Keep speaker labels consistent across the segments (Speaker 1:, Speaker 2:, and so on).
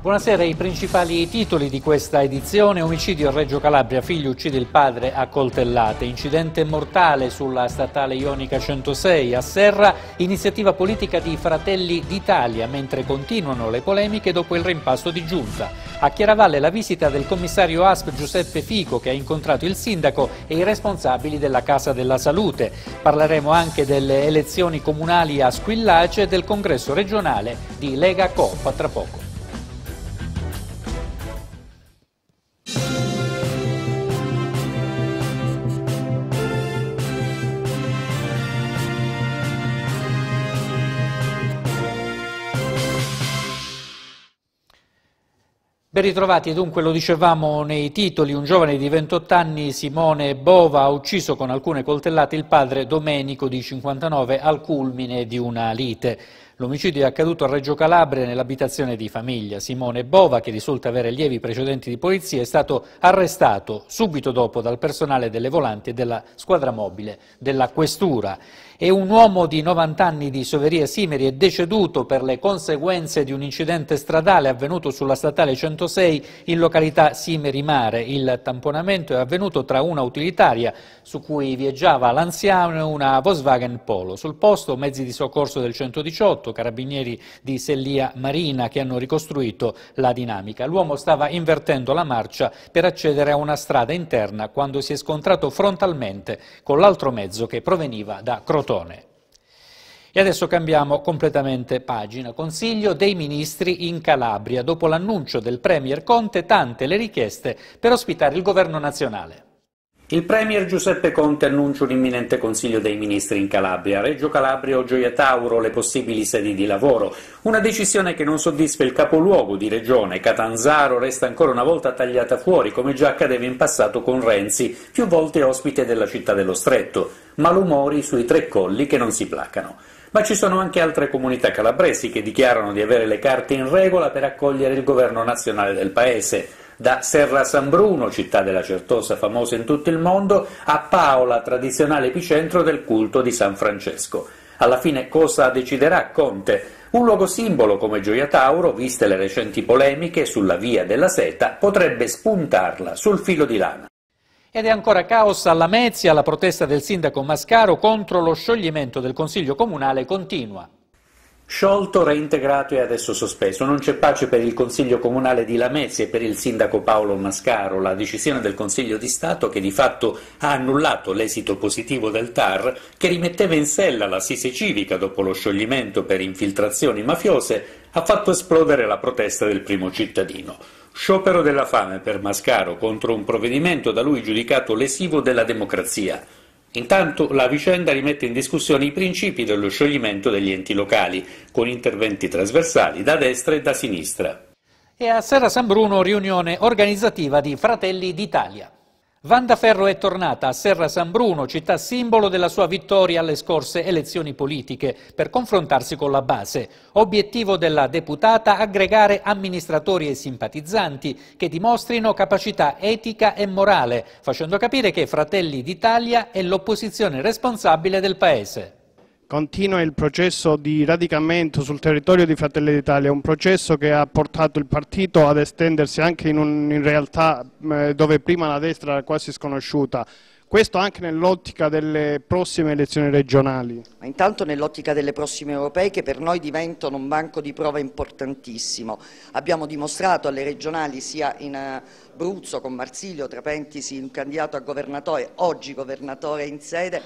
Speaker 1: Buonasera, i principali titoli di questa edizione. Omicidio a Reggio Calabria, figlio uccide il padre a coltellate. Incidente mortale sulla statale Ionica 106 a Serra. Iniziativa politica di Fratelli d'Italia, mentre continuano le polemiche dopo il rimpasto di Giunta. A Chiaravalle la visita del commissario ASP Giuseppe Fico che ha incontrato il sindaco e i responsabili della Casa della Salute. Parleremo anche delle elezioni comunali a Squillace e del congresso regionale di Lega Coppa tra poco. Ben ritrovati, dunque lo dicevamo nei titoli, un giovane di 28 anni, Simone Bova, ha ucciso con alcune coltellate il padre Domenico di 59 al culmine di una lite. L'omicidio è accaduto a Reggio Calabria nell'abitazione di famiglia. Simone Bova, che risulta avere lievi precedenti di polizia, è stato arrestato subito dopo dal personale delle volanti e della squadra mobile della Questura e un uomo di 90 anni di Soveria Simeri è deceduto per le conseguenze di un incidente stradale avvenuto sulla statale 106 in località Simeri Mare. Il tamponamento è avvenuto tra una utilitaria su cui viaggiava l'anziano e una Volkswagen Polo. Sul posto mezzi di soccorso del 118, carabinieri di Sellia Marina che hanno ricostruito la dinamica. L'uomo stava invertendo la marcia per accedere a una strada interna quando si è scontrato frontalmente con l'altro mezzo che proveniva da Crotone protone. E adesso cambiamo completamente pagina. Consiglio dei Ministri in Calabria. Dopo l'annuncio del Premier Conte, tante le richieste per ospitare il governo nazionale. Il premier Giuseppe Conte annuncia un imminente Consiglio dei Ministri in Calabria. Reggio Calabria o Gioia Tauro le possibili sedi di lavoro. Una decisione che non soddisfa il capoluogo di regione. Catanzaro resta ancora una volta tagliata fuori, come già accadeva in passato con Renzi, più volte ospite della città dello Stretto. Malumori sui tre colli che non si placano. Ma ci sono anche altre comunità calabresi che dichiarano di avere le carte in regola per accogliere il governo nazionale del paese da Serra San Bruno, città della Certosa famosa in tutto il mondo, a Paola, tradizionale epicentro del culto di San Francesco. Alla fine cosa deciderà Conte? Un luogo simbolo come Gioia Tauro, viste le recenti polemiche sulla via della seta, potrebbe spuntarla sul filo di lana. Ed è ancora caos alla Mezia, la protesta del sindaco Mascaro contro lo scioglimento del Consiglio Comunale continua. Sciolto, reintegrato e adesso sospeso. Non c'è pace per il Consiglio Comunale di Lamezia e per il sindaco Paolo Mascaro. La decisione del Consiglio di Stato, che di fatto ha annullato l'esito positivo del TAR, che rimetteva in sella la Sise civica dopo lo scioglimento per infiltrazioni mafiose, ha fatto esplodere la protesta del primo cittadino. Sciopero della fame per Mascaro contro un provvedimento da lui giudicato lesivo della democrazia. Intanto la vicenda rimette in discussione i principi dello scioglimento degli enti locali, con interventi trasversali da destra e da sinistra. E a Serra San Bruno riunione organizzativa di Fratelli d'Italia. Vanda Ferro è tornata a Serra San Bruno, città simbolo della sua vittoria alle scorse elezioni politiche, per confrontarsi con la base. Obiettivo della deputata aggregare amministratori e simpatizzanti che dimostrino capacità etica e morale, facendo capire che Fratelli d'Italia è l'opposizione responsabile del Paese.
Speaker 2: Continua il processo di radicamento sul territorio di Fratelli d'Italia, un processo che ha portato il partito ad estendersi anche in, un, in realtà dove prima la destra era quasi sconosciuta. Questo anche nell'ottica delle prossime elezioni regionali.
Speaker 3: Ma intanto nell'ottica delle prossime europee che per noi diventano un banco di prova importantissimo. Abbiamo dimostrato alle regionali sia in eh, Abruzzo con Marsilio, Trapentisi, un candidato a governatore, oggi governatore in sede,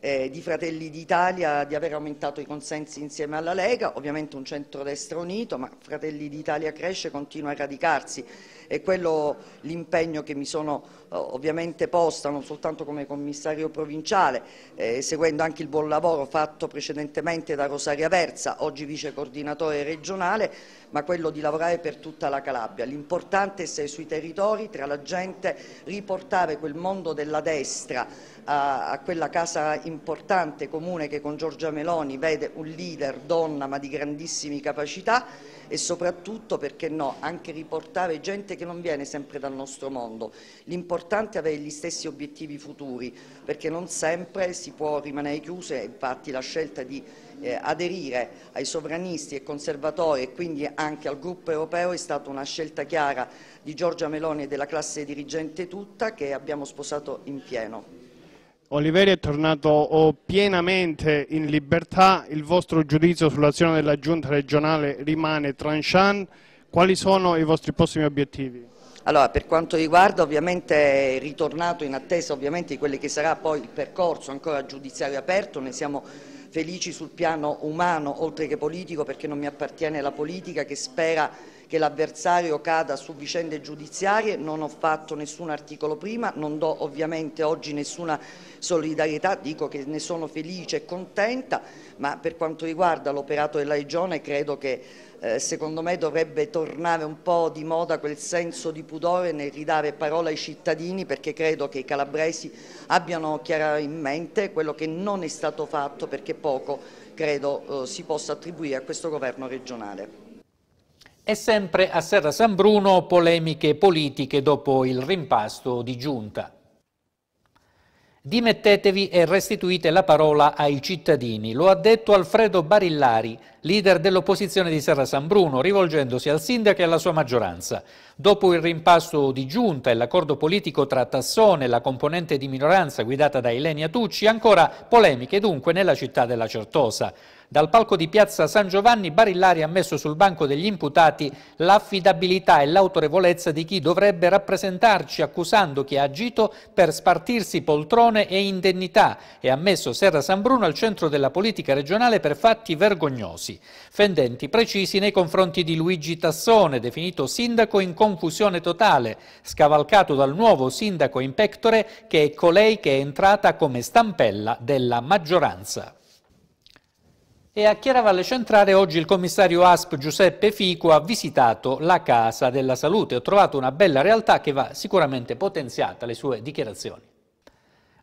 Speaker 3: eh, di Fratelli d'Italia di aver aumentato i consensi insieme alla Lega, ovviamente un centrodestra unito, ma Fratelli d'Italia cresce e continua a radicarsi. È quello l'impegno che mi sono eh, ovviamente posta, non soltanto come commissario provinciale, eh, seguendo anche il buon lavoro fatto precedentemente da Rosaria Versa, oggi vice coordinatore regionale, ma quello di lavorare per tutta la Calabria. L'importante è se sui territori, tra la gente, riportare quel mondo della destra a, a quella casa importante comune che con Giorgia Meloni vede un leader, donna ma di grandissime capacità e soprattutto, perché no, anche riportare gente che non viene sempre dal nostro mondo. L'importante è avere gli stessi obiettivi futuri, perché non sempre si può rimanere chiuse, infatti la scelta di eh, aderire ai sovranisti e conservatori e quindi anche al gruppo europeo è stata una scelta chiara di Giorgia Meloni e della classe dirigente tutta che abbiamo sposato in pieno.
Speaker 2: Oliveri è tornato pienamente in libertà, il vostro giudizio sull'azione della Giunta regionale rimane tranchant, quali sono i vostri prossimi obiettivi?
Speaker 3: Allora, per quanto riguarda ovviamente ritornato in attesa ovviamente di quello che sarà poi il percorso ancora giudiziario aperto, ne siamo felici sul piano umano oltre che politico perché non mi appartiene la politica che spera che l'avversario cada su vicende giudiziarie, non ho fatto nessun articolo prima, non do ovviamente oggi nessuna solidarietà, dico che ne sono felice e contenta, ma per quanto riguarda l'operato della Regione credo che eh, secondo me dovrebbe tornare un po' di moda quel senso di pudore nel ridare parola ai cittadini perché credo che i calabresi abbiano chiaramente quello che non è stato fatto perché poco credo eh, si possa attribuire a questo governo regionale.
Speaker 1: E sempre a Serra San Bruno polemiche politiche dopo il rimpasto di giunta. Dimettetevi e restituite la parola ai cittadini, lo ha detto Alfredo Barillari, leader dell'opposizione di Serra San Bruno, rivolgendosi al sindaco e alla sua maggioranza. Dopo il rimpasto di giunta e l'accordo politico tra Tassone e la componente di minoranza guidata da Elenia Tucci, ancora polemiche dunque nella città della Certosa. Dal palco di piazza San Giovanni Barillari ha messo sul banco degli imputati l'affidabilità e l'autorevolezza di chi dovrebbe rappresentarci accusando chi ha agito per spartirsi poltrone e indennità e ha messo Serra San Bruno al centro della politica regionale per fatti vergognosi. Fendenti precisi nei confronti di Luigi Tassone, definito sindaco in confusione totale, scavalcato dal nuovo sindaco in pectore che è colei che è entrata come stampella della maggioranza. E a Chiaravalle Centrale oggi il commissario ASP Giuseppe Fico ha visitato la Casa della Salute. Ho trovato una bella realtà che va sicuramente potenziata, le sue dichiarazioni.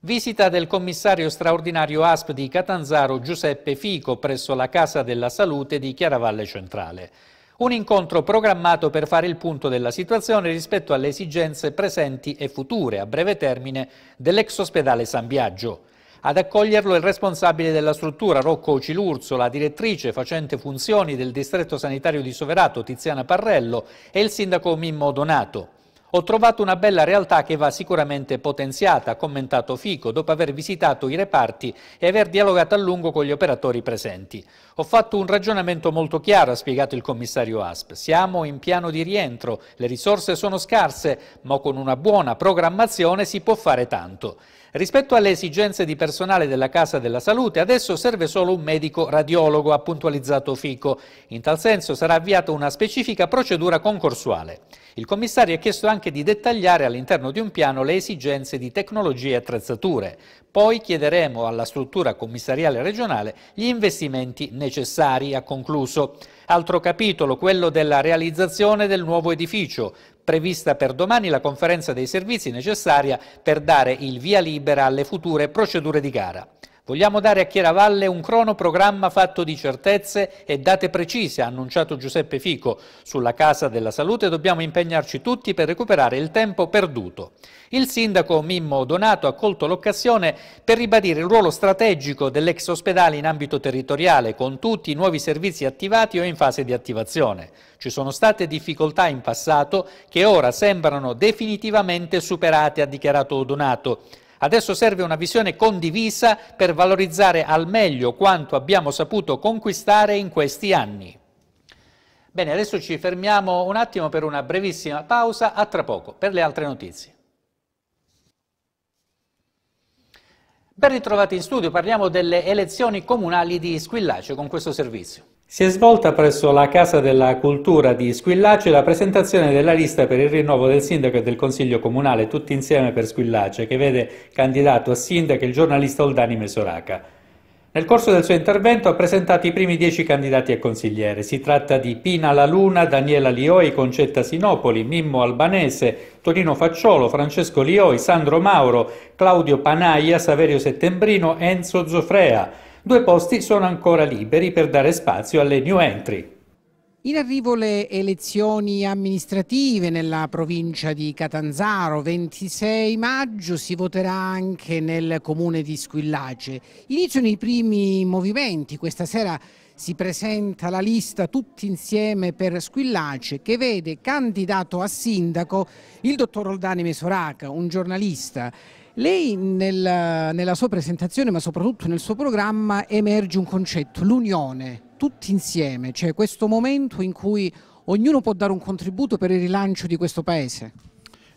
Speaker 1: Visita del commissario straordinario ASP di Catanzaro Giuseppe Fico presso la Casa della Salute di Chiaravalle Centrale. Un incontro programmato per fare il punto della situazione rispetto alle esigenze presenti e future a breve termine dell'ex ospedale San Biagio. Ad accoglierlo il responsabile della struttura, Rocco Cilurzo, la direttrice facente funzioni del distretto sanitario di Soverato, Tiziana Parrello, e il sindaco Mimmo Donato. Ho trovato una bella realtà che va sicuramente potenziata, ha commentato Fico, dopo aver visitato i reparti e aver dialogato a lungo con gli operatori presenti. Ho fatto un ragionamento molto chiaro, ha spiegato il commissario ASP. Siamo in piano di rientro, le risorse sono scarse, ma con una buona programmazione si può fare tanto. Rispetto alle esigenze di personale della Casa della Salute, adesso serve solo un medico radiologo, ha puntualizzato Fico. In tal senso sarà avviata una specifica procedura concorsuale. Il commissario ha chiesto anche di dettagliare all'interno di un piano le esigenze di tecnologie e attrezzature. Poi chiederemo alla struttura commissariale regionale gli investimenti necessari, ha concluso. Altro capitolo, quello della realizzazione del nuovo edificio, prevista per domani la conferenza dei servizi necessaria per dare il via libera alle future procedure di gara. Vogliamo dare a Chiaravalle un cronoprogramma fatto di certezze e date precise, ha annunciato Giuseppe Fico. Sulla Casa della Salute dobbiamo impegnarci tutti per recuperare il tempo perduto. Il sindaco Mimmo Donato ha colto l'occasione per ribadire il ruolo strategico dell'ex ospedale in ambito territoriale, con tutti i nuovi servizi attivati o in fase di attivazione. Ci sono state difficoltà in passato che ora sembrano definitivamente superate, ha dichiarato Donato. Adesso serve una visione condivisa per valorizzare al meglio quanto abbiamo saputo conquistare in questi anni. Bene, adesso ci fermiamo un attimo per una brevissima pausa, a tra poco, per le altre notizie. Ben ritrovati in studio, parliamo delle elezioni comunali di Squillace con questo servizio. Si è svolta presso la Casa della Cultura di Squillace la presentazione della lista per il rinnovo del sindaco e del consiglio comunale Tutti insieme per Squillace, che vede candidato a sindaco il giornalista Oldani Mesoraca. Nel corso del suo intervento ha presentato i primi dieci candidati a consigliere. Si tratta di Pina La Luna, Daniela Lioi, Concetta Sinopoli, Mimmo Albanese, Torino Facciolo, Francesco Lioi, Sandro Mauro, Claudio Panaia, Saverio Settembrino, Enzo Zofrea. Due posti sono ancora liberi per dare spazio alle new entry.
Speaker 4: In arrivo le elezioni amministrative nella provincia di Catanzaro, 26 maggio si voterà anche nel comune di Squillace. Iniziano i primi movimenti, questa sera si presenta la lista tutti insieme per Squillace che vede candidato a sindaco il dottor Oldani Mesoraca, un giornalista lei nella, nella sua presentazione, ma soprattutto nel suo programma, emerge un concetto, l'unione, tutti insieme, cioè questo momento in cui ognuno può dare un contributo per il rilancio di questo Paese.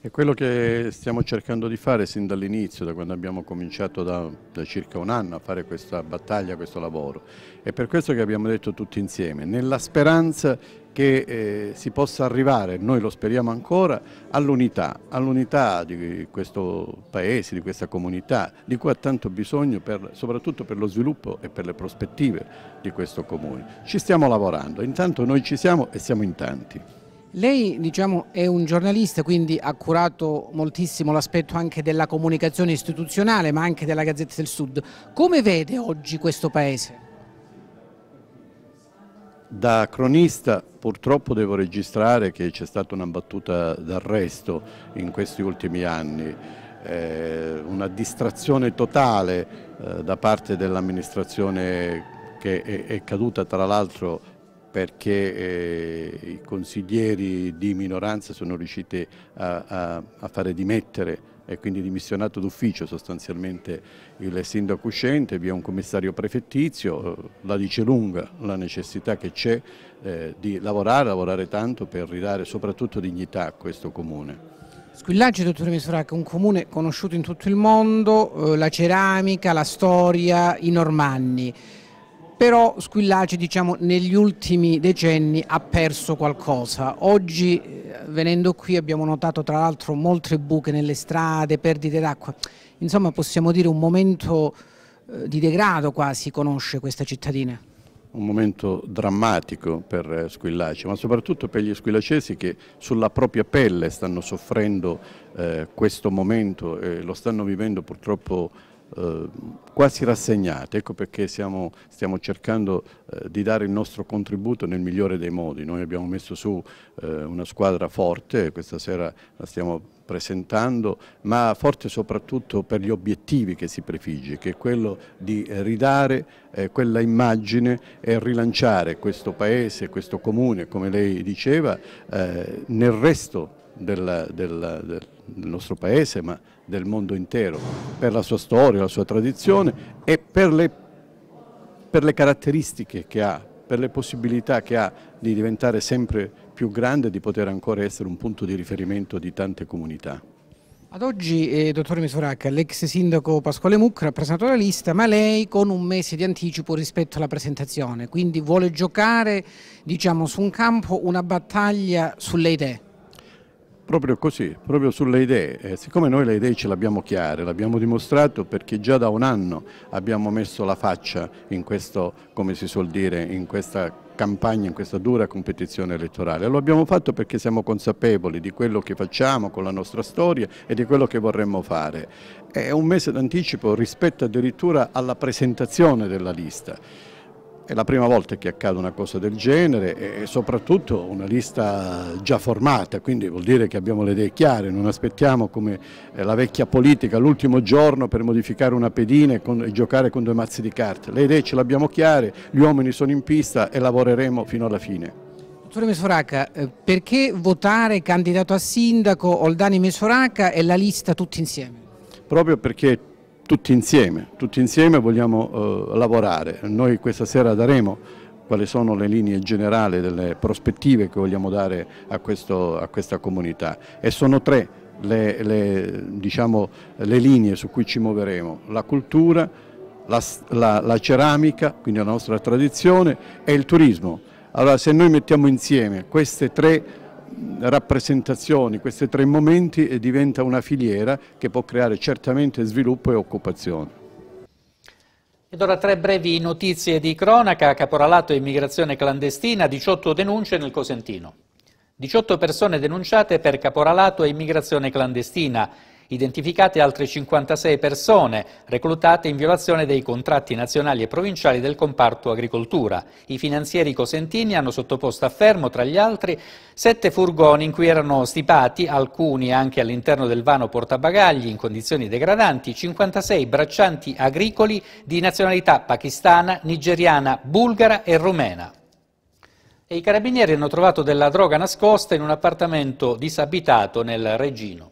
Speaker 2: È quello che stiamo cercando di fare sin dall'inizio, da quando abbiamo cominciato da, da, circa un anno a fare questa battaglia, questo lavoro. È per questo che abbiamo detto tutti insieme, nella speranza che eh, si possa arrivare, noi lo speriamo ancora, all'unità, all'unità di questo paese, di questa comunità, di cui ha tanto bisogno per, soprattutto per lo sviluppo e per le prospettive di questo comune. Ci stiamo lavorando, intanto noi ci siamo e siamo in tanti.
Speaker 4: Lei diciamo, è un giornalista, quindi ha curato moltissimo l'aspetto anche della comunicazione istituzionale, ma anche della Gazzetta del Sud. Come vede oggi questo Paese?
Speaker 2: Da cronista purtroppo devo registrare che c'è stata una battuta d'arresto in questi ultimi anni, eh, una distrazione totale eh, da parte dell'amministrazione che è, è caduta tra l'altro perché eh, i consiglieri di minoranza sono riusciti a, a, a fare dimettere e quindi dimissionato d'ufficio sostanzialmente il sindaco uscente, vi è un commissario prefettizio, la dice lunga la necessità che c'è eh, di lavorare, lavorare tanto per ridare soprattutto dignità a questo comune.
Speaker 4: Squillaggi, dottore è un comune conosciuto in tutto il mondo, eh, la ceramica, la storia, i normanni però Squillace diciamo, negli ultimi decenni ha perso qualcosa. Oggi eh, venendo qui abbiamo notato tra l'altro molte buche nelle strade, perdite d'acqua, insomma possiamo dire un momento eh, di degrado quasi conosce questa cittadina.
Speaker 2: Un momento drammatico per eh, Squillace, ma soprattutto per gli squillacesi che sulla propria pelle stanno soffrendo eh, questo momento e lo stanno vivendo purtroppo eh, quasi rassegnate, ecco perché siamo, stiamo cercando eh, di dare il nostro contributo nel migliore dei modi. Noi abbiamo messo su eh, una squadra forte, questa sera la stiamo presentando, ma forte soprattutto per gli obiettivi che si prefigge, che è quello di ridare eh, quella immagine e rilanciare questo paese, questo comune, come lei diceva, eh, nel resto della, della, del nostro paese, ma del mondo intero per la sua storia, la sua tradizione e per le, per le caratteristiche che ha, per le possibilità che ha di diventare sempre più grande e di poter ancora essere un punto di riferimento di tante comunità.
Speaker 4: Ad oggi, eh, dottore Misuracca, l'ex sindaco Pasquale Mucca ha presentato la lista, ma lei con un mese di anticipo rispetto alla presentazione, quindi vuole giocare diciamo, su un campo una battaglia sulle idee.
Speaker 2: Proprio così, proprio sulle idee. Eh, siccome noi le idee ce le abbiamo chiare, le abbiamo dimostrato perché già da un anno abbiamo messo la faccia in questo, come si suol dire, in questa campagna, in questa dura competizione elettorale. Lo abbiamo fatto perché siamo consapevoli di quello che facciamo con la nostra storia e di quello che vorremmo fare. È un mese d'anticipo rispetto addirittura alla presentazione della lista. È la prima volta che accade una cosa del genere e soprattutto una lista già formata, quindi vuol dire che abbiamo le idee chiare, non aspettiamo come eh, la vecchia politica l'ultimo giorno per modificare una pedina e, con, e, giocare con due mazzi di carte. Le idee ce le abbiamo chiare, gli uomini sono in pista e lavoreremo fino alla fine.
Speaker 4: Dottore Mesoraca, eh, perché votare candidato a sindaco Oldani Mesoraca e la lista tutti insieme?
Speaker 2: Proprio perché tutti insieme, tutti insieme vogliamo eh, lavorare. Noi questa sera daremo quali sono le linee generali delle prospettive che vogliamo dare a, questo, a questa comunità e sono tre le, le, diciamo, le, linee su cui ci muoveremo, la cultura, la, la, la ceramica, quindi la nostra tradizione e il turismo. Allora se noi mettiamo insieme queste tre rappresentazioni, questi tre momenti e diventa una filiera che può creare certamente sviluppo e occupazione.
Speaker 1: Ed ora tre brevi notizie di cronaca, caporalato e immigrazione clandestina, 18 denunce nel Cosentino. 18 persone denunciate per caporalato e immigrazione clandestina. Identificate altre 56 persone reclutate in violazione dei contratti nazionali e provinciali del comparto agricoltura. I finanzieri cosentini hanno sottoposto a fermo, tra gli altri, sette furgoni in cui erano stipati, alcuni anche all'interno del vano portabagagli in condizioni degradanti, 56 braccianti agricoli di nazionalità pakistana, nigeriana, bulgara e rumena. E I carabinieri hanno trovato della droga nascosta in un appartamento disabitato nel Regino.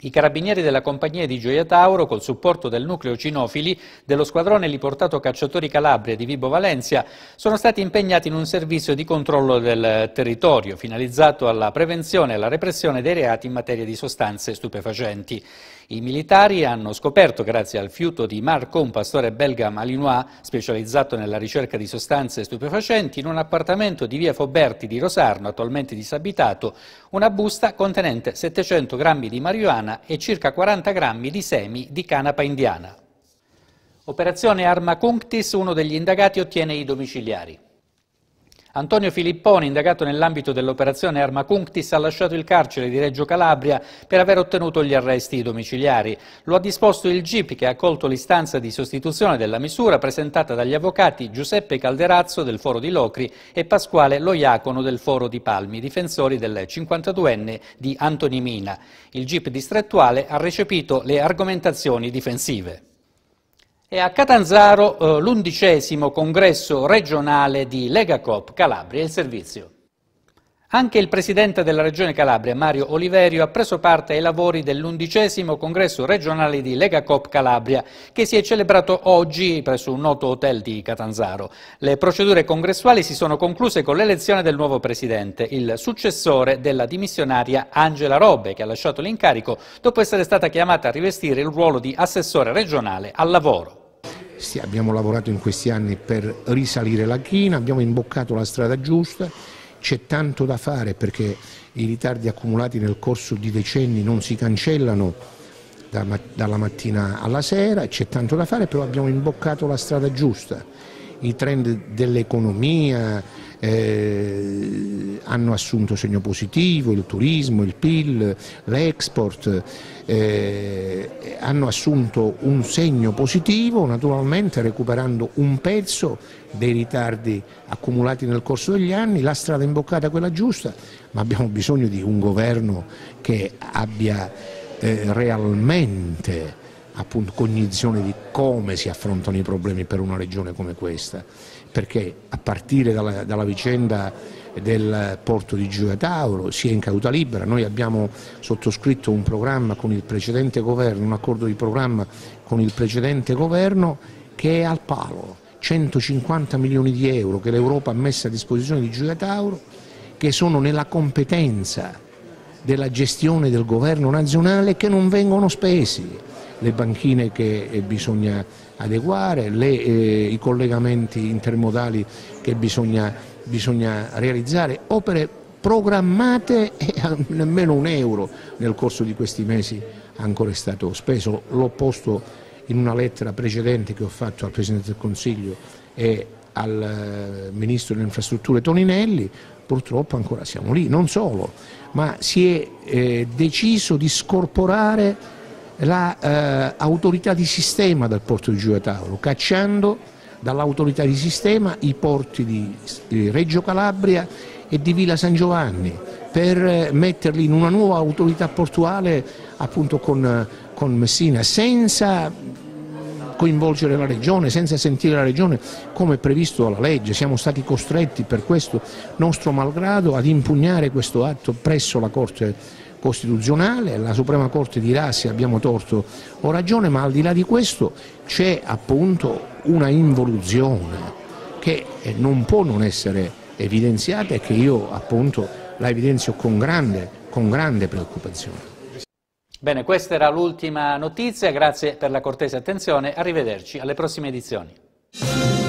Speaker 1: I carabinieri della compagnia di Gioia Tauro, col supporto del nucleo cinofili dello squadrone liportato cacciatori Calabria di Vibo Valencia, sono stati impegnati in un servizio di controllo del territorio, finalizzato alla prevenzione e alla repressione dei reati in materia di sostanze stupefacenti. I militari hanno scoperto, grazie al fiuto di Marco, un pastore belga malinois specializzato nella ricerca di sostanze stupefacenti, in un appartamento di via Foberti di Rosarno, attualmente disabitato, una busta contenente 700 grammi di marijuana e circa 40 grammi di semi di canapa indiana. Operazione Arma Cunctis, uno degli indagati ottiene i domiciliari. Antonio Filipponi, indagato nell'ambito dell'operazione Arma Cunctis, ha lasciato il carcere di Reggio Calabria per aver ottenuto gli arresti domiciliari. Lo ha disposto il GIP che ha accolto l'istanza di sostituzione della misura presentata dagli avvocati Giuseppe Calderazzo del Foro di Locri e Pasquale Loiacono del Foro di Palmi, difensori del 52enne di Antonimina. Il GIP distrettuale ha recepito le argomentazioni difensive. E a Catanzaro eh, l'undicesimo congresso regionale di Lega Coop Calabria il servizio. Anche il presidente della Regione Calabria, Mario Oliverio, ha preso parte ai lavori dell'undicesimo congresso regionale di Lega Cop Calabria, che si è celebrato oggi presso un noto hotel di Catanzaro. Le procedure congressuali si sono concluse con l'elezione del nuovo presidente, il successore della dimissionaria Angela Robbe, che ha lasciato l'incarico dopo essere stata chiamata a rivestire il ruolo di assessore regionale al lavoro.
Speaker 5: Sì, abbiamo lavorato in questi anni per risalire la china, abbiamo imboccato la strada giusta, c'è tanto da fare perché i ritardi accumulati nel corso di decenni non si cancellano da, dalla mattina alla sera, c'è tanto da fare, però abbiamo imboccato la strada giusta. I trend dell'economia, eh, hanno assunto segno positivo, il turismo, il PIL, l'export, eh, hanno assunto un segno positivo naturalmente recuperando un pezzo dei ritardi accumulati nel corso degli anni, la strada imboccata è quella giusta, ma abbiamo bisogno di un governo che abbia eh, realmente appunto, cognizione di come si affrontano i problemi per una regione come questa perché a partire dalla, dalla vicenda del porto di Gioia Tauro, sia in caduta libera. Noi abbiamo sottoscritto un programma con il precedente governo, un accordo di programma con il precedente governo che è al palo, 150 milioni di euro che l'Europa ha messo a disposizione di Gioia Tauro, che sono nella competenza della gestione del governo nazionale che non vengono spesi le banchine che eh, bisogna adeguare, le, eh, i collegamenti intermodali che bisogna, bisogna realizzare, opere programmate e nemmeno un euro nel corso di questi mesi ancora è stato speso, l'ho posto in una lettera precedente che ho fatto al Presidente del Consiglio e al eh, Ministro delle Infrastrutture Toninelli, purtroppo ancora siamo lì, non solo, ma si è eh, deciso di scorporare l'autorità la, eh, di sistema del porto di Giulia Tauro, cacciando dall'autorità di sistema i porti di, di Reggio Calabria e di Villa San Giovanni per eh, metterli in una nuova autorità portuale appunto con, eh, con Messina senza coinvolgere la regione, senza sentire la regione come previsto dalla legge. Siamo stati costretti per questo nostro malgrado ad impugnare questo atto presso la Corte costituzionale, la Suprema Corte dirà se abbiamo torto o ragione, ma al di là di questo c'è appunto una involuzione che eh, non può non essere evidenziata e che io appunto la evidenzio con grande, con grande preoccupazione.
Speaker 1: Bene, questa era l'ultima notizia, grazie per la cortese attenzione, arrivederci alle prossime edizioni.